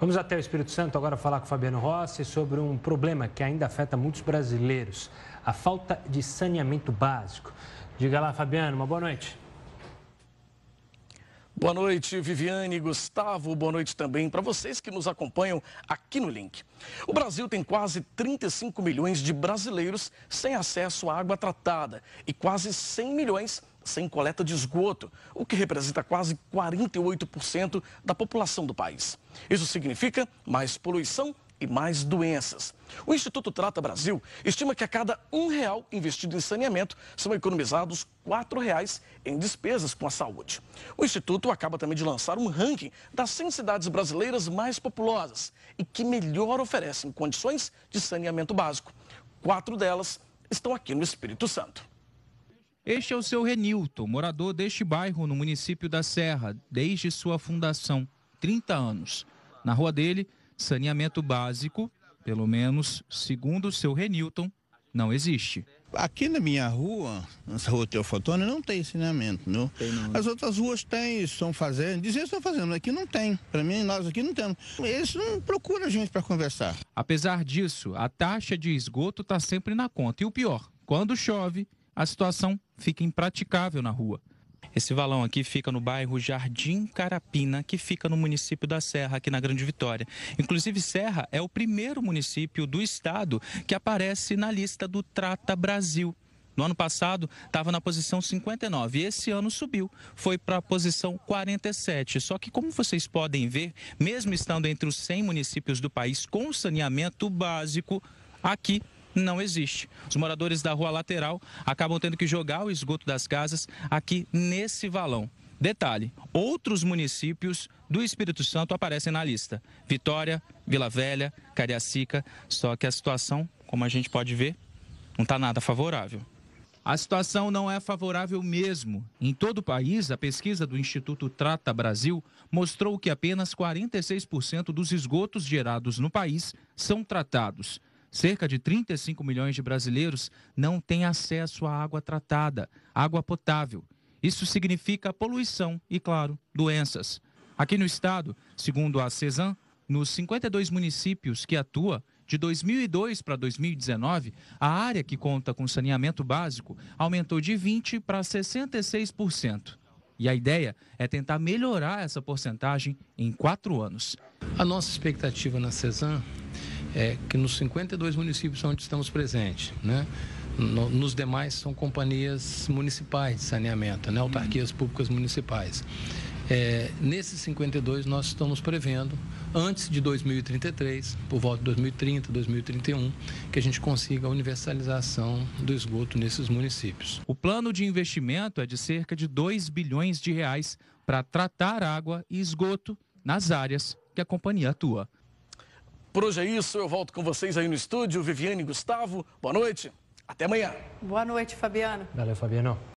Vamos até o Espírito Santo agora falar com Fabiano Rossi sobre um problema que ainda afeta muitos brasileiros: a falta de saneamento básico. Diga lá, Fabiano, uma boa noite. Boa noite, Viviane, Gustavo. Boa noite também para vocês que nos acompanham aqui no Link. O Brasil tem quase 35 milhões de brasileiros sem acesso à água tratada e quase 100 milhões sem coleta de esgoto, o que representa quase 48% da população do país. Isso significa mais poluição e mais doenças. O Instituto Trata Brasil estima que a cada um real investido em saneamento são economizados quatro reais em despesas com a saúde. O Instituto acaba também de lançar um ranking das 100 cidades brasileiras mais populosas e que melhor oferecem condições de saneamento básico. Quatro delas estão aqui no Espírito Santo. Este é o seu Renilton, morador deste bairro no município da Serra, desde sua fundação, 30 anos. Na rua dele, saneamento básico, pelo menos segundo o seu Renilton, não existe. Aqui na minha rua, nessa rua Teofotone, não tem saneamento, não. Tem não. Né? As outras ruas têm, estão fazendo, dizem que estão fazendo, aqui não tem. Para mim, nós aqui não temos. Eles não procuram a gente para conversar. Apesar disso, a taxa de esgoto está sempre na conta. E o pior, quando chove, a situação fica impraticável na rua. Esse valão aqui fica no bairro Jardim Carapina, que fica no município da Serra, aqui na Grande Vitória. Inclusive, Serra é o primeiro município do estado que aparece na lista do Trata Brasil. No ano passado, estava na posição 59 e esse ano subiu, foi para a posição 47. Só que, como vocês podem ver, mesmo estando entre os 100 municípios do país com saneamento básico, aqui não existe. Os moradores da rua lateral acabam tendo que jogar o esgoto das casas aqui nesse valão. Detalhe: outros municípios do Espírito Santo aparecem na lista: Vitória, Vila Velha, Cariacica. Só que a situação, como a gente pode ver, não está nada favorável. A situação não é favorável mesmo. Em todo o país, a pesquisa do Instituto Trata Brasil mostrou que apenas 46% dos esgotos gerados no país são tratados. Cerca de 35 milhões de brasileiros não têm acesso à água tratada, água potável. Isso significa poluição e, claro, doenças. Aqui no estado, segundo a CESAM, nos 52 municípios que atua, de 2002 para 2019, a área que conta com saneamento básico aumentou de 20% para 66%. E a ideia é tentar melhorar essa porcentagem em quatro anos. A nossa expectativa na CESAM é, que nos 52 municípios onde estamos presentes, né? No, nos demais são companhias municipais de saneamento, né? autarquias públicas municipais. É, nesses 52 nós estamos prevendo, antes de 2033, por volta de 2030, 2031, que a gente consiga a universalização do esgoto nesses municípios. O plano de investimento é de cerca de 2 bilhões de reais para tratar água e esgoto nas áreas que a companhia atua. Por hoje é isso, eu volto com vocês aí no estúdio, Viviane e Gustavo. Boa noite, até amanhã. Boa noite, Fabiano. Valeu, Fabiano.